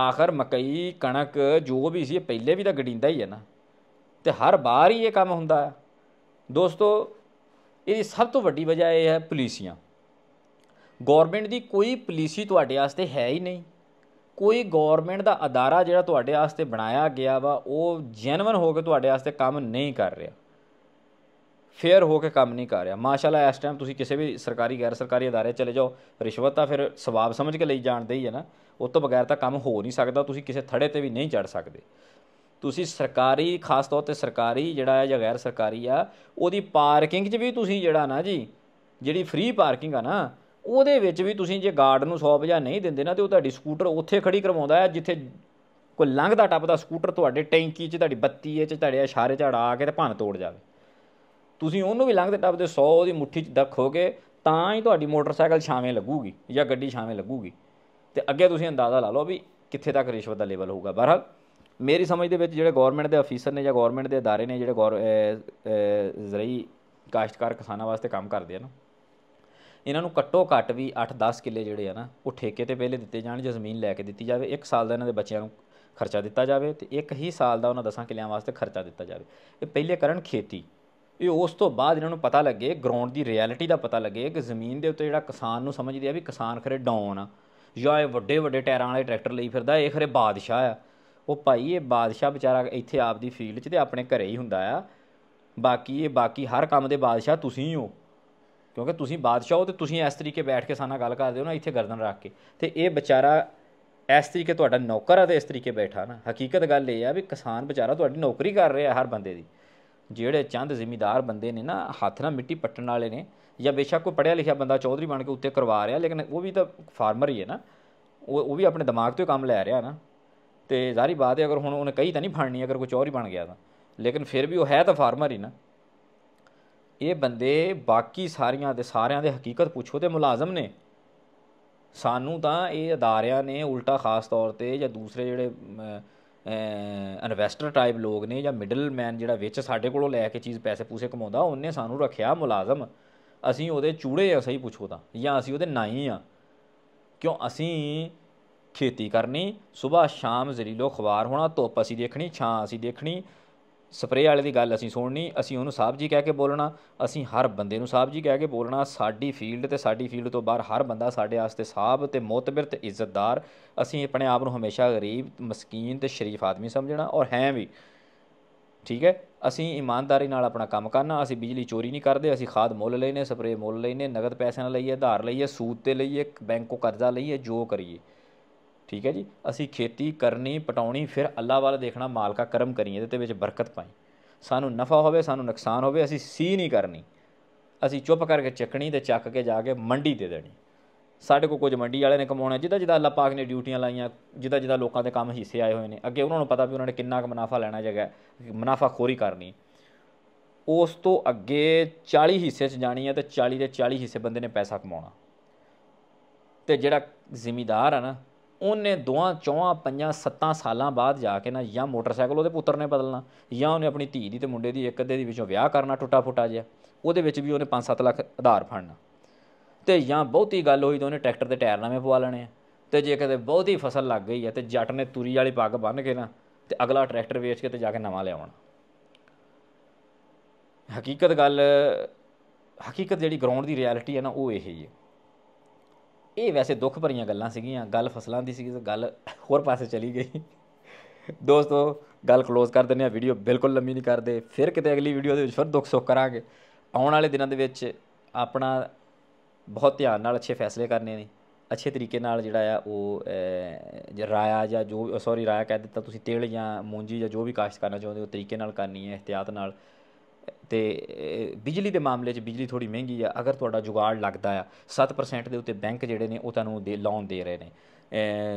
ਆਖਰ ਮਕਈ ਕਣਕ ਜੋ ਵੀ ਸੀ ਪਹਿਲੇ ਵੀ ਤਾਂ ਗੜਿੰਦਾ ਹੀ ਹੈ ਨਾ ਤੇ ਹਰ ਵਾਰ ਹੀ ਇਹ ਕੰਮ ਹੁੰਦਾ ਹੈ ਦੋਸਤੋ ਇਹਦੀ ਸਭ ਤੋਂ ਵੱਡੀ ਵਜ੍ਹਾ ਇਹ ਹੈ ਪੁਲਿਸੀਆਂ ਗਵਰਨਮੈਂਟ ਦੀ ਕੋਈ ਪਾਲਿਸੀ ਤੁਹਾਡੇ ਵਾਸਤੇ ਹੈ ਹੀ ਨਹੀਂ ਕੋਈ ਗਵਰਨਮੈਂਟ ਦਾ ਅਦਾਰਾ ਜਿਹੜਾ ਤੁਹਾਡੇ ਵਾਸਤੇ ਬਣਾਇਆ ਗਿਆ ਵਾ ਉਹ ਜੈਨੂਇਨ ਹੋ ਕੇ ਤੁਹਾਡੇ ਵਾਸਤੇ ਕੰਮ ਨਹੀਂ ਕਰ ਰਿਹਾ ਫੇਅਰ ਹੋ ਕੇ ਕੰਮ ਨਹੀਂ ਕਰ ਰਿਹਾ ਮਾਸ਼ਾਅੱਲਾ ਇਸ ਟਾਈਮ ਤੁਸੀਂ ਕਿਸੇ ਵੀ ਸਰਕਾਰੀ ਗੈਰ ਸਰਕਾਰੀ ਅਦਾਰੇ ਚਲੇ ਜਾਓ ਰਿਸ਼ਵਤ ਤਾਂ ਫਿਰ ਸਵਾਬ ਸਮਝ ਕੇ ਲਈ ਜਾਣਦੇ ਹੀ ਹੈ ਨਾ ਉਸ ਤੋਂ ਬਗੈਰ ਤਾਂ ਕੰਮ ਹੋ ਨਹੀਂ ਸਕਦਾ ਤੁਸੀਂ ਕਿਸੇ ਥੜੇ ਤੇ ਵੀ ਨਹੀਂ ਚੜ ਸਕਦੇ ਤੁਸੀਂ ਸਰਕਾਰੀ ਖਾਸ ਤੌਰ ਤੇ ਸਰਕਾਰੀ ਜਿਹੜਾ ਹੈ ਜਾਂ ਗੈਰ ਸਰਕਾਰੀ ਆ ਉਹਦੀ ਪਾਰਕਿੰਗ 'ਚ ਵੀ ਤੁਸੀਂ ਜਿਹੜਾ ਨਾ ਜੀ ਜਿਹੜੀ ਫ੍ਰੀ ਪਾਰਕਿੰਗ ਆ ਨਾ ਉਹਦੇ ਵਿੱਚ ਵੀ ਤੁਸੀਂ ਜੇ ਗਾਰਡ ਨੂੰ 100 ਨਹੀਂ ਦਿੰਦੇ ਨਾ ਤੇ ਉਹ ਤੁਹਾਡੀ ਸਕੂਟਰ ਉੱਥੇ ਖੜੀ ਕਰਵਾਉਂਦਾ ਹੈ ਜਿੱਥੇ ਕੋਈ ਲੰਘਦਾ ਟੱਪਦਾ ਸਕੂਟਰ ਤੁਹਾਡੇ ਟੈਂਕੀ 'ਚ ਤੁਹਾਡੀ ਬੱਤੀ 'ਚ ਤੁਹਾਡੇ ਇਸ਼ਾਰੇ 'ਚ ਅੜਾ ਕੇ ਤੇ ਭੰਨ ਤੋੜ ਜਾਵੇ ਤੁਸੀਂ ਉਹਨੂੰ ਵੀ ਲੰਘਦੇ ਟੱਪਦੇ 100 ਉਹਦੀ ਮੁੱਠੀ 'ਚ ਦੱਖੋਗੇ ਤਾਂ ਹੀ ਤੁਹਾਡੀ ਮੋਟਰਸਾਈਕਲ ਛਾਵੇਂ ਲੱਗੂਗੀ ਜਾਂ ਗੱਡੀ ਛਾਵੇਂ ਲੱਗੂਗੀ ਤੇ ਅੱਗੇ ਤੁਸੀਂ ਅੰਦਾਜ਼ਾ ਲਾ ਲਓ ਵੀ ਕਿੱਥੇ ਤੱਕ ਰਿਸ਼ਵਤ ਦਾ ਲੈਵਲ ਹੋਊਗਾ ਬਹਰਹਾਲ ਮੇਰੀ ਸਮਝ ਦੇ ਵਿੱਚ ਜਿਹੜੇ ਗਵਰਨਮੈਂਟ ਦੇ ਅਫੀਸਰ ਨੇ ਜਾਂ ਗਵਰਨਮੈਂਟ ਦੇ ادارے ਨੇ ਜਿਹੜੇ ਜ਼ਰਈ ਕਾਸ਼ਤਕਾਰ ਕਿਸਾਨਾਂ ਵਾਸਤੇ ਕੰਮ ਕਰਦੇ ਆ ਨਾ ਇਹਨਾਂ ਨੂੰ ਘੱਟੋ ਘੱਟ ਵੀ 8-10 ਕਿੱਲੇ ਜਿਹੜੇ ਆ ਨਾ ਉਹ ਠੇਕੇ ਤੇ ਪਹਿਲੇ ਦਿੱਤੇ ਜਾਣ ਜਾਂ ਜ਼ਮੀਨ ਲੈ ਕੇ ਦਿੱਤੀ ਜਾਵੇ 1 ਸਾਲ ਦਾ ਇਹਨਾਂ ਦੇ ਬੱਚਿਆਂ ਨੂੰ ਖਰਚਾ ਦਿੱਤਾ ਜਾਵੇ ਤੇ ਇੱਕ ਹੀ ਸਾਲ ਦਾ ਉਹਨਾਂ 10 ਕਿੱਲਿਆਂ ਵਾਸਤੇ ਖਰਚਾ ਦਿੱਤਾ ਜਾਵੇ ਇਹ ਪਹਿਲੇ ਕਰਨ ਖੇਤੀ ਇਹ ਉਸ ਤੋਂ ਬਾਅਦ ਇਹਨਾਂ ਨੂੰ ਪਤਾ ਲੱਗੇ ਗਰਾਊਂਡ ਦੀ ਰਿਐਲਿਟੀ ਦਾ ਪਤਾ ਲੱਗੇ ਕਿ ਜ਼ਮੀਨ ਦੇ ਉੱਤੇ ਜਿਹੜਾ ਕਿਸਾਨ ਨੂੰ ਸਮਝਦੇ ਆ ਵੀ ਕਿਸਾਨ ਖਰੇ ਡਾਊਨ ਆ ਜਾਂ ਇਹ ਵੱਡੇ ਵੱਡੇ ਟਾਇਰਾਂ ਵਾਲੇ ਟਰੈਕਟਰ ਲਈ ਫਿਰਦਾ ਇਹ ਖਰੇ ਬਾਦਸ਼ਾਹ ਆ ਉਹ ਭਾਈ ਇਹ ਬਾਦਸ਼ਾਹ ਵਿਚਾਰਾ ਇੱਥੇ ਆਪਦੀ ਫੀਲਡ 'ਚ ਤੇ ਆਪਣੇ ਘਰੇ ਹੀ ਹੁੰਦਾ ਆ ਬਾਕੀ ਇਹ ਬਾਕੀ ਹਰ ਕੰਮ ਦੇ ਬਾਦਸ਼ਾਹ ਤੁਸੀਂ ਹੀ ਹੋ ਕਿਉਂਕਿ ਤੁਸੀਂ ਬਾਦਸ਼ਾਹ ਹੋ ਤੇ ਤੁਸੀਂ ਇਸ ਤਰੀਕੇ ਬੈਠ ਕੇ ਸਾਨਾ ਗੱਲ ਕਰਦੇ ਹੋ ਨਾ ਇੱਥੇ ਗਰਦਨ ਰੱਖ ਕੇ ਤੇ ਇਹ ਵਿਚਾਰਾ ਇਸ ਤਰੀਕੇ ਤੁਹਾਡਾ ਨੌਕਰ ਆ ਤੇ ਇਸ ਤਰੀਕੇ ਬੈਠਾ ਨਾ ਹਕੀਕਤ ਗੱਲ ਇਹ ਆ ਵੀ ਕਿਸਾਨ ਵਿਚਾਰਾ ਤੁਹਾਡੀ ਨੌਕਰੀ ਕਰ ਰਿਹਾ ਹਰ ਬੰਦੇ ਦੀ ਜਿਹੜੇ ਚੰਦ ਜ਼ਿੰਮੇਦਾਰ ਬੰਦੇ ਨੇ ਨਾ ਹੱਥ ਨਾਲ ਮਿੱਟੀ ਪੱਟਣ ਵਾਲੇ ਨੇ ਜਾਂ ਬੇਸ਼ੱਕ ਕੋਈ ਪੜਿਆ ਲਿਖਿਆ ਬੰਦਾ ਚੌਧਰੀ ਬਣ ਕੇ ਉੱਤੇ ਕਰਵਾ ਰਿਹਾ ਲੇਕਿਨ ਉਹ ਵੀ ਤਾਂ ਫਾਰਮਰ ਹੀ ਹੈ ਨਾ ਉਹ ਉਹ ਵੀ ਆਪਣੇ ਦਿਮਾਗ ਤੋਂ ਕੰਮ ਲੈ ਰਿਹਾ ਨਾ ਤੇ ਜ਼ਾਰੀ ਬਾਤ ਹੈ ਅਗਰ ਹੁਣ ਉਹਨੇ ਕਹੀ ਤਾਂ ਨਹੀਂ ਫੜਨੀ ਅਗਰ ਕੋਈ ਚੌਧਰੀ ਬਣ ਗਿਆ ਤਾਂ ਲੇਕਿਨ ਫਿਰ ਵੀ ਉਹ ਹੈ ਤਾਂ ਫਾਰਮਰ ਹੀ ਨਾ ਇਹ ਬੰਦੇ ਬਾਕੀ ਸਾਰਿਆਂ ਦੇ ਸਾਰਿਆਂ ਦੇ ਹਕੀਕਤ ਪੁੱਛੋ ਤੇ ਮੁਲਾਜ਼ਮ ਨੇ ਸਾਨੂੰ ਤਾਂ ਇਹ ਅਦਾਰਿਆਂ ਨੇ ਉਲਟਾ ਖਾਸ ਤੌਰ ਤੇ ਜਾਂ ਦੂਸਰੇ ਜਿਹੜੇ ਇਨਵੈਸਟਰ ਟਾਈਪ ਲੋਕ ਨੇ ਜਾਂ ਮਿਡਲਮੈਨ ਜਿਹੜਾ ਵਿੱਚ ਸਾਡੇ ਕੋਲੋਂ ਲੈ ਕੇ ਚੀਜ਼ ਪੈਸੇ ਪੂਸੇ ਕਮਾਉਂਦਾ ਉਹਨੇ ਸਾਨੂੰ ਰੱਖਿਆ ਮੁਲਾਜ਼ਮ ਅਸੀਂ ਉਹਦੇ ਚੂੜੇ ਆ ਸਹੀ ਪੁੱਛੋ ਤਾਂ ਜਾਂ ਅਸੀਂ ਉਹਦੇ ਨਾਈ ਆ ਕਿਉਂ ਅਸੀਂ ਖੇਤੀ ਕਰਨੀ ਸਵੇਰ ਸ਼ਾਮ ਜ਼ਰੀਲੋ ਖਵਾਰ ਹੋਣਾ ਧੁੱਪ ਅਸੀਂ ਦੇਖਣੀ ਛਾਂ ਅਸੀਂ ਦੇਖਣੀ ਸਪਰੇਅ ਵਾਲੇ ਦੀ ਗੱਲ ਅਸੀਂ ਸੁਣਨੀ ਅਸੀਂ ਉਹਨੂੰ ਸਾਹਿਬ ਜੀ ਕਹਿ ਕੇ ਬੋਲਣਾ ਅਸੀਂ ਹਰ ਬੰਦੇ ਨੂੰ ਸਾਹਿਬ ਜੀ ਕਹਿ ਕੇ ਬੋਲਣਾ ਸਾਡੀ ਫੀਲਡ ਤੇ ਸਾਡੀ ਫੀਲਡ ਤੋਂ ਬਾਹਰ ਹਰ ਬੰਦਾ ਸਾਡੇ ਵਾਸਤੇ ਸਾਹਿਬ ਤੇ ਮੋਤਬਰ ਤੇ ਇੱਜ਼ਤਦਾਰ ਅਸੀਂ ਆਪਣੇ ਆਪ ਨੂੰ ਹਮੇਸ਼ਾ ਗਰੀਬ ਮਸਕੀਨ ਤੇ ਸ਼ਰੀਫ ਆਦਮੀ ਸਮਝਣਾ ਔਰ ਹੈ ਵੀ ਠੀਕ ਹੈ ਅਸੀਂ ਇਮਾਨਦਾਰੀ ਨਾਲ ਆਪਣਾ ਕੰਮ ਕਰਨਾ ਅਸੀਂ ਬਿਜਲੀ ਚੋਰੀ ਨਹੀਂ ਕਰਦੇ ਅਸੀਂ ਖਾਦ ਮੁੱਲ ਲੈਨੇ ਸਪਰੇਅ ਮੁੱਲ ਲੈਨੇ ਨਗਦ ਪੈਸੇ ਨਾਲ ਲਈਏ ਧਾਰ ਲਈਏ ਸੂਦ ਤੇ ਲਈਏ ਬੈਂਕੋਂ ਕਰਜ਼ਾ ਲਈਏ ਜੋ ਕਰੀਏ ਠੀਕ ਹੈ ਜੀ ਅਸੀਂ ਖੇਤੀ ਕਰਨੀ ਪਟਾਉਣੀ ਫਿਰ ਅੱਲਾ ਵਾਲਾ ਦੇਖਣਾ ਮਾਲਕਾ ਕਰਮ ਕਰੀਏ ਇਹਦੇ ਤੇ ਵਿੱਚ ਬਰਕਤ ਪਾਈ ਸਾਨੂੰ ਨਫਾ ਹੋਵੇ ਸਾਨੂੰ ਨੁਕਸਾਨ ਹੋਵੇ ਅਸੀਂ ਸੀ ਨਹੀਂ ਕਰਨੀ ਅਸੀਂ ਚੁੱਪ ਕਰਕੇ ਚੱਕਣੀ ਤੇ ਚੱਕ ਕੇ ਜਾ ਕੇ ਮੰਡੀ ਦੇ ਦੇਣੀ ਸਾਡੇ ਕੋ ਕੁਝ ਮੰਡੀ ਵਾਲੇ ਨੇ ਕਮਾਉਣਾ ਜਿੱਦਾਂ ਜਿੱਦਾਂ ਅੱਲਾ ਪਾਕ ਨੇ ਡਿਊਟੀਆਂ ਲਾਈਆਂ ਜਿੱਦਾਂ ਜਿੱਦਾਂ ਲੋਕਾਂ ਦੇ ਕੰਮ ਹਿੱਸੇ ਆਏ ਹੋਏ ਨੇ ਅੱਗੇ ਉਹਨਾਂ ਨੂੰ ਪਤਾ ਵੀ ਉਹਨਾਂ ਨੇ ਕਿੰਨਾ ਕੁ ਮੁਨਾਫਾ ਲੈਣਾ ਜਗਾ ਮੁਨਾਫਾ ਖੋਰੀ ਕਰਨੀ ਉਸ ਤੋਂ ਅੱਗੇ 40 ਹਿੱਸੇ 'ਚ ਜਾਣੀ ਹੈ ਤੇ 40 ਦੇ 40 ਹਿੱਸੇ ਬੰਦੇ ਨੇ ਪੈਸਾ ਕਮਾਉਣਾ ਤੇ ਜਿਹੜਾ ਜ਼ਿਮੀਦਾਰ ਆ ਨਾ ਉਹਨੇ ਦੋਆਂ ਚੌਆਂ ਪੰਜਾਂ ਸੱਤਾਂ ਸਾਲਾਂ ਬਾਅਦ ਜਾ ਕੇ ਨਾ ਜਾਂ ਮੋਟਰਸਾਈਕਲ ਉਹਦੇ ਪੁੱਤਰ ਨੇ ਬਦਲਣਾ ਜਾਂ ਉਹਨੇ ਆਪਣੀ ਧੀ ਦੀ ਤੇ ਮੁੰਡੇ ਦੀ ਇੱਕ ਅੱਧੇ ਦੀ ਵਿੱਚੋਂ ਵਿਆਹ ਕਰਨਾ ਟੁੱਟਾ ਫੁੱਟਾ ਜਿਹਾ ਉਹਦੇ ਵਿੱਚ ਵੀ ਉਹਨੇ 5-7 ਲੱਖ ਆਧਾਰ ਫੜਨਾ ਤੇ ਜਾਂ ਬਹੁਤੀ ਗੱਲ ਹੋਈ ਤਾਂ ਉਹਨੇ ਟਰੈਕਟਰ ਦੇ ਟਾਇਰ ਨਵੇਂ ਪਵਾ ਲੈਣੇ ਆ ਤੇ ਜੇ ਕਦੇ ਬਹੁਤੀ ਫਸਲ ਲੱਗ ਗਈ ਹੈ ਤੇ ਜੱਟ ਨੇ ਤੂਰੀ ਵਾਲੀ ਪੱਗ ਬੰਨ ਕੇ ਨਾ ਤੇ ਅਗਲਾ ਟਰੈਕਟਰ ਵੇਚ ਕੇ ਤੇ ਜਾ ਕੇ ਨਵਾਂ ਲਿਆਉਣਾ ਹਕੀਕਤ ਗੱਲ ਹਕੀਕਤ ਜਿਹੜੀ ਗਰਾਊਂਡ ਦੀ ਰਿਐਲਿਟੀ ਹੈ ਨਾ ਉਹ ਇਹ ਹੀ ਹੈ ਇਹ ਵੈਸੇ ਦੁੱਖ ਭਰੀਆਂ ਗੱਲਾਂ ਸੀਗੀਆਂ ਗੱਲ ਫਸਲਾਂ ਦੀ ਸੀਗੀ ਗੱਲ ਹੋਰ ਪਾਸੇ ਚਲੀ ਗਈ ਦੋਸਤੋ ਗੱਲ ক্লোਜ਼ ਕਰ ਦਿੰਦੇ ਆ ਵੀਡੀਓ ਬਿਲਕੁਲ ਲੰਮੀ ਨਹੀਂ ਕਰਦੇ ਫਿਰ ਕਿਤੇ ਅਗਲੀ ਵੀਡੀਓ ਦੇ ਵਿੱਚ ਫਿਰ ਦੁੱਖ ਸੁੱਖ ਕਰਾਂਗੇ ਆਉਣ ਵਾਲੇ ਦਿਨਾਂ ਦੇ ਵਿੱਚ ਆਪਣਾ ਬਹੁਤ ਧਿਆਨ ਨਾਲ ਅੱਛੇ ਫੈਸਲੇ ਕਰਨੇ ਨੇ ਅੱਛੇ ਤਰੀਕੇ ਨਾਲ ਜਿਹੜਾ ਆ ਉਹ ਰਾਇਆ ਜਾਂ ਜੋ ਸੌਰੀ ਰਾਇਆ ਕਹਿ ਦਿੱਤਾ ਤੁਸੀਂ ਤੇਲ ਜਾਂ ਮੂੰਜੀ ਜਾਂ ਜੋ ਵੀ ਕਾਸ਼ਤ ਕਰਨਾ ਚਾਹੁੰਦੇ ਹੋ ਤਰੀਕੇ ਨਾਲ ਕਰਨੀ ਹੈ ਇhtiyat ਨਾਲ ਤੇ ਬਿਜਲੀ ਦੇ ਮਾਮਲੇ 'ਚ ਬਿਜਲੀ ਥੋੜੀ ਮਹਿੰਗੀ ਆ ਅਗਰ ਤੁਹਾਡਾ ਜੁਗਾੜ ਲੱਗਦਾ ਆ 7% ਦੇ ਉੱਤੇ ਬੈਂਕ ਜਿਹੜੇ ਨੇ ਉਹ ਤੁਹਾਨੂੰ ਦੇ ਲੋਨ ਦੇ ਰਹੇ ਨੇ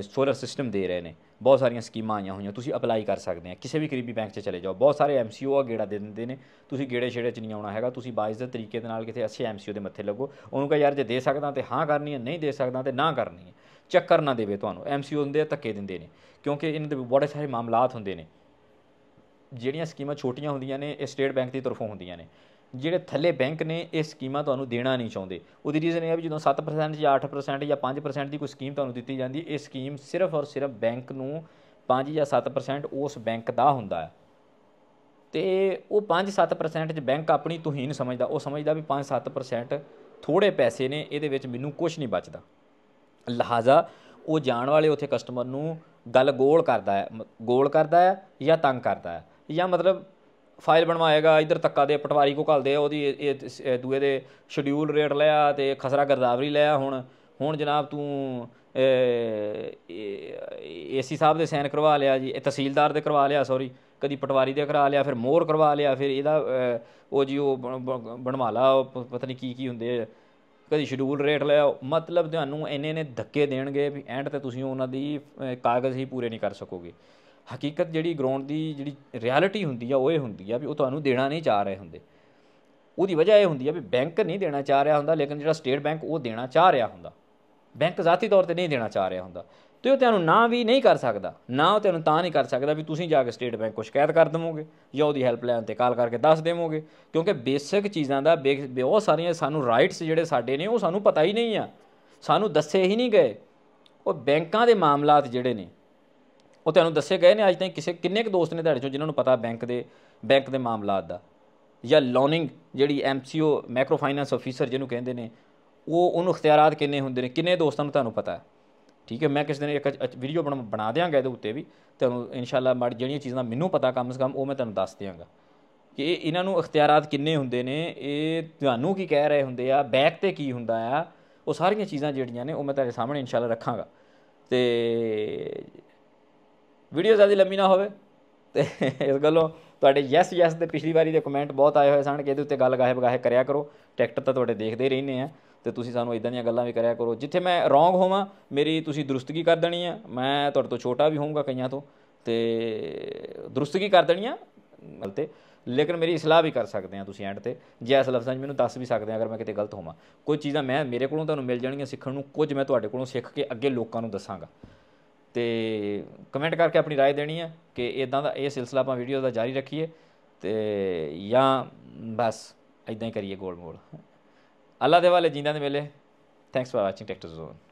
ਸੋਲਰ ਸਿਸਟਮ ਦੇ ਰਹੇ ਨੇ ਬਹੁਤ ਸਾਰੀਆਂ ਸਕੀਮਾਂ ਆਈਆਂ ਹੋਈਆਂ ਤੁਸੀਂ ਅਪਲਾਈ ਕਰ ਸਕਦੇ ਆ ਕਿਸੇ ਵੀ ਕਰੀਬੀ ਬੈਂਕ 'ਚ ਚਲੇ ਜਾਓ ਬਹੁਤ ਸਾਰੇ ਐਮਸੀਓ ਆ ਗੇੜਾ ਦੇ ਦਿੰਦੇ ਨੇ ਤੁਸੀਂ ਗੇੜੇ ਛੇੜੇ 'ਚ ਨਹੀਂ ਆਉਣਾ ਹੈਗਾ ਤੁਸੀਂ ਦੇ ਤਰੀਕੇ ਦੇ ਨਾਲ ਕਿਤੇ ਅੱਛੇ ਐਮਸੀਓ ਦੇ ਮੱਥੇ ਲੱਗੋ ਉਹਨੂੰ ਕਹ ਯਾਰ ਜੇ ਦੇ ਸਕਦਾ ਤੇ ਹਾਂ ਕਰਨੀ ਹੈ ਨਹੀਂ ਦੇ ਸਕਦਾ ਤੇ ਨਾ ਕਰਨੀ ਹੈ ਚੱਕਰ ਨਾ ਦੇਵੇ ਤੁਹਾਨੂੰ ਐਮਸੀਓ ਹੁੰਦੇ ਆ ਧੱਕੇ ਦਿੰਦੇ ਨੇ ਕਿਉਂਕਿ ਇਹਨਾਂ ਦੇ ਬੜੇ ਸਾਰੇ ਮਾਮਲਾਤ ਹੁੰਦੇ ਨੇ ਜਿਹੜੀਆਂ ਸਕੀਮਾਂ ਛੋਟੀਆਂ ਹੁੰਦੀਆਂ ਨੇ ਇਹ ਸਟੇਟ ਬੈਂਕ ਦੀ ਤਰਫੋਂ ਹੁੰਦੀਆਂ ਨੇ ਜਿਹੜੇ ਥੱਲੇ ਬੈਂਕ ਨੇ ਇਹ ਸਕੀਮਾਂ ਤੁਹਾਨੂੰ ਦੇਣਾ ਨਹੀਂ ਚਾਹੁੰਦੇ ਉਹਦੀ ਰੀਜ਼ਨ ਇਹ ਹੈ ਵੀ ਜਦੋਂ 7% ਜਾਂ 8% ਜਾਂ 5% ਦੀ ਕੋਈ ਸਕੀਮ ਤੁਹਾਨੂੰ ਦਿੱਤੀ ਜਾਂਦੀ ਇਹ ਸਕੀਮ ਸਿਰਫ ਔਰ ਸਿਰਫ ਬੈਂਕ ਨੂੰ 5 ਜਾਂ 7% ਉਸ ਬੈਂਕ ਦਾ ਹੁੰਦਾ ਹੈ ਤੇ ਉਹ 5-7% ਚ ਬੈਂਕ ਆਪਣੀ ਤੋਹੀਨ ਸਮਝਦਾ ਉਹ ਸਮਝਦਾ ਵੀ 5-7% ਥੋੜੇ ਪੈਸੇ ਨੇ ਇਹਦੇ ਵਿੱਚ ਮੈਨੂੰ ਕੁਝ ਨਹੀਂ ਬਚਦਾ ਲਹਾਜ਼ਾ ਉਹ ਜਾਣ ਵਾਲੇ ਉੱਥੇ ਕਸਟਮਰ ਨੂੰ ਗੱਲ ਗੋਲ ਕਰਦਾ ਹੈ ਗੋਲ ਕਰਦਾ ਹੈ ਜਾਂ ਤੰਗ ਕਰਦਾ ਹੈ ਜਾਂ ਮਤਲਬ ਫਾਈਲ ਬਣਵਾਏਗਾ ਇਧਰ ਤੱਕਾ ਦੇ ਪਟਵਾਰੀ ਕੋ ਘੱਲਦੇ ਆ ਉਹਦੀ ਦੂਏ ਦੇ ਸ਼ਡਿਊਲ ਰੇਟ ਲਿਆ ਤੇ ਖਸਰਾ ਗਰਦਾਵਰੀ ਲਿਆ ਹੁਣ ਹੁਣ ਜਨਾਬ ਤੂੰ ਏਸੀ ਸਾਹਿਬ ਦੇ ਸਾਈਨ ਕਰਵਾ ਲਿਆ ਜੀ ਇਹ ਤਹਿਸੀਲਦਾਰ ਦੇ ਕਰਵਾ ਲਿਆ ਸੌਰੀ ਕਦੀ ਪਟਵਾਰੀ ਦੇ ਕਰਾ ਲਿਆ ਫਿਰ ਮੋਹਰ ਕਰਵਾ ਲਿਆ ਫਿਰ ਇਹਦਾ ਉਹ ਜੀ ਉਹ ਬਣਵਾ ਲਾ ਪਤਾ ਨਹੀਂ ਕੀ ਕੀ ਹੁੰਦੇ ਆ ਕਦੀ ਸ਼ਡਿਊਲ ਰੇਟ ਲਿਆ ਮਤਲਬ ਤੁਹਾਨੂੰ ਇੰਨੇ ਨੇ ਧੱਕੇ ਦੇਣਗੇ ਵੀ ਐਂਡ ਤੇ ਤੁਸੀਂ ਉਹਨਾਂ ਦੀ ਕਾਗਜ਼ ਹੀ ਪੂਰੇ ਨਹੀਂ ਕਰ ਸਕੋਗੇ ਹਕੀਕਤ ਜਿਹੜੀ ਗਰਾਊਂਡ ਦੀ ਜਿਹੜੀ ਰਿਐਲਿਟੀ ਹੁੰਦੀ ਆ ਉਹ ਇਹ ਹੁੰਦੀ ਆ ਵੀ ਉਹ ਤੁਹਾਨੂੰ ਦੇਣਾ ਨਹੀਂ ਚਾਹ ਰਹੇ ਹੁੰਦੇ ਉਹਦੀ ਵਜ੍ਹਾ ਇਹ ਹੁੰਦੀ ਆ ਵੀ ਬੈਂਕ ਨਹੀਂ ਦੇਣਾ ਚਾਹ ਰਿਹਾ ਹੁੰਦਾ ਲੇਕਿਨ ਜਿਹੜਾ ਸਟੇਟ ਬੈਂਕ ਉਹ ਦੇਣਾ ਚਾਹ ਰਿਹਾ ਹੁੰਦਾ ਬੈਂਕ ਜ਼ਾਤੀ ਤੌਰ ਤੇ ਨਹੀਂ ਦੇਣਾ ਚਾਹ ਰਿਹਾ ਹੁੰਦਾ ਤੇ ਉਹ ਤੁਹਾਨੂੰ ਨਾ ਵੀ ਨਹੀਂ ਕਰ ਸਕਦਾ ਨਾ ਉਹ ਤੁਹਾਨੂੰ ਤਾਂ ਨਹੀਂ ਕਰ ਸਕਦਾ ਵੀ ਤੁਸੀਂ ਜਾ ਕੇ ਸਟੇਟ ਬੈਂਕ ਕੋ ਸ਼ਿਕਾਇਤ ਕਰ ਦਵੋਗੇ ਜਾਂ ਉਹਦੀ ਹੈਲਪਲਾਈਨ ਤੇ ਕਾਲ ਕਰਕੇ ਦੱਸ ਦੇਵੋਗੇ ਕਿਉਂਕਿ ਬੇਸਿਕ ਚੀਜ਼ਾਂ ਦਾ ਬਹੁਤ ਸਾਰੀਆਂ ਸਾਨੂੰ ਰਾਈਟਸ ਜਿਹੜੇ ਸਾਡੇ ਨੇ ਉਹ ਸਾਨੂੰ ਪਤਾ ਹੀ ਨਹੀਂ ਆ ਸਾਨੂੰ ਦੱਸੇ ਹੀ ਨਹੀਂ ਗਏ ਉਹ ਬੈਂਕਾਂ ਦੇ ਮਾਮਲਾਤ ਜਿਹੜੇ ਨੇ ਉਹ ਤੁਹਾਨੂੰ ਦੱਸੇ ਗਏ ਨੇ ਅੱਜ ਤੱਕ ਕਿਸੇ ਕਿੰਨੇ ਕੁ ਦੋਸਤ ਨੇ ਤੁਹਾਡੇ ਚੋਂ ਜਿਨ੍ਹਾਂ ਨੂੰ ਪਤਾ ਬੈਂਕ ਦੇ ਬੈਂਕ ਦੇ ਮਾਮਲਾਤ ਦਾ ਜਾਂ ਲੋਨਿੰਗ ਜਿਹੜੀ ਐਮਸੀਓ ਮਾਈਕਰੋ ਫਾਈਨੈਂਸ ਅਫੀਸਰ ਜਿਹਨੂੰ ਕਹਿੰਦੇ ਨੇ ਉਹ ਉਹਨੂੰ ਇਖਤਿਆਰਾਤ ਕਿੰਨੇ ਹੁੰਦੇ ਨੇ ਕਿੰਨੇ ਦੋਸਤਾਂ ਨੂੰ ਤੁਹਾਨੂੰ ਪਤਾ ਹੈ ਠੀਕ ਹੈ ਮੈਂ ਕਿਸੇ ਦਿਨ ਇੱਕ ਵੀਡੀਓ ਬਣਾ ਬਣਾ ਦਿਆਂਗਾ ਇਹਦੇ ਉੱਤੇ ਵੀ ਤੁਹਾਨੂੰ ਇਨਸ਼ਾਅੱਲਾ ਮੜ ਜਿਹੜੀਆਂ ਚੀਜ਼ਾਂ ਮੈਨੂੰ ਪਤਾ ਕਮ ਸੇ ਕਮ ਉਹ ਮੈਂ ਤੁਹਾਨੂੰ ਦੱਸ ਦਿਆਂਗਾ ਕਿ ਇਹਨਾਂ ਨੂੰ ਇਖਤਿਆਰਾਤ ਕਿੰਨੇ ਹੁੰਦੇ ਨੇ ਇਹ ਤੁਹਾਨੂੰ ਕੀ ਕਹਿ ਰਹੇ ਹੁੰਦੇ ਆ ਬੈਕ ਤੇ ਕੀ ਹੁੰਦਾ ਆ ਉਹ ਸਾਰੀਆਂ ਚੀਜ਼ਾਂ ਜਿਹੜੀਆਂ ਨੇ ਉਹ ਮੈਂ ਤੁਹਾਡੇ ਸਾਹਮਣੇ ਇਨਸ਼ਾਅੱਲਾ ਰੱਖਾਂਗਾ ਤੇ ਵੀਡੀਓ ਜ਼ਿਆਦਾ ਲੰਮੀ ਨਾ ਹੋਵੇ ਤੇ ਇਸ ਗੱਲੋਂ ਤੁਹਾਡੇ ਯੈਸ ਯੈਸ ਦੇ ਪਿਛਲੀ ਵਾਰੀ ਦੇ ਕਮੈਂਟ ਬਹੁਤ ਆਏ ਹੋਏ ਸਨ ਕਿ ਇਹਦੇ ਉੱਤੇ ਗੱਲ ਗਾਹੇ ਬਗਾਹੇ ਕਰਿਆ ਕਰੋ ਟਰੈਕਟਰ ਤਾਂ ਤੁਹਾਡੇ ਦੇਖਦੇ ਹੀ ਰਹਿੰਦੇ ਆ ਤੇ ਤੁਸੀਂ ਸਾਨੂੰ ਇਦਾਂ ਦੀਆਂ ਗੱਲਾਂ ਵੀ ਕਰਿਆ ਕਰੋ ਜਿੱਥੇ ਮੈਂ ਰੋਂਗ ਹੋਵਾਂ ਮੇਰੀ ਤੁਸੀਂ ਦਰੁਸਤਗੀ ਕਰ ਦੇਣੀ ਆ ਮੈਂ ਤੁਹਾਡੇ ਤੋਂ ਛੋਟਾ ਵੀ ਹੋਊਂਗਾ ਕਈਆਂ ਤੋਂ ਤੇ ਦਰੁਸਤਗੀ ਕਰ ਦੇਣੀ ਆ ਮਲਤੇ ਲੇਕਿਨ ਮੇਰੀ ਇਸਲਾਹ ਵੀ ਕਰ ਸਕਦੇ ਆ ਤੁਸੀਂ ਐਂਡ ਤੇ ਜੇ ਇਸ ਲਫ਼ਜ਼ਾਂ 'ਚ ਮੈਨੂੰ ਦੱਸ ਵੀ ਸਕਦੇ ਆ ਅਗਰ ਮੈਂ ਕਿਤੇ ਗਲਤ ਹੋਵਾਂ ਕੋਈ ਚੀਜ਼ਾਂ ਮੈਂ ਮੇਰੇ ਕੋਲੋਂ ਤੁਹਾਨੂੰ ਮਿਲ ਜਾਣਗੀਆਂ ਸਿੱਖਣ ਨੂੰ ਕੁਝ ਮੈਂ ਤੁਹਾਡੇ ਕੋਲੋਂ ਸਿੱਖ ਕੇ ਅੱਗੇ ਲੋਕਾਂ ਨੂੰ ਦੱਸਾਂਗਾ ਤੇ ਕਮੈਂਟ ਕਰਕੇ ਆਪਣੀ رائے ਦੇਣੀ ਹੈ ਕਿ ਇਦਾਂ ਦਾ ਇਹ سلسلہ ਆਪਾਂ ਵੀਡੀਓ ਦਾ ਜਾਰੀ ਰੱਖੀਏ ਤੇ ਜਾਂ ਬਸ ਇਦਾਂ ਹੀ ਕਰੀਏ ਗੋਲ ਮੋਲ ਅੱਲਾ ਦੇ ਵਾਲੇ ਜਿੰਦਾਂ ਦੇ ਮੇਲੇ thanks for watching tractor zone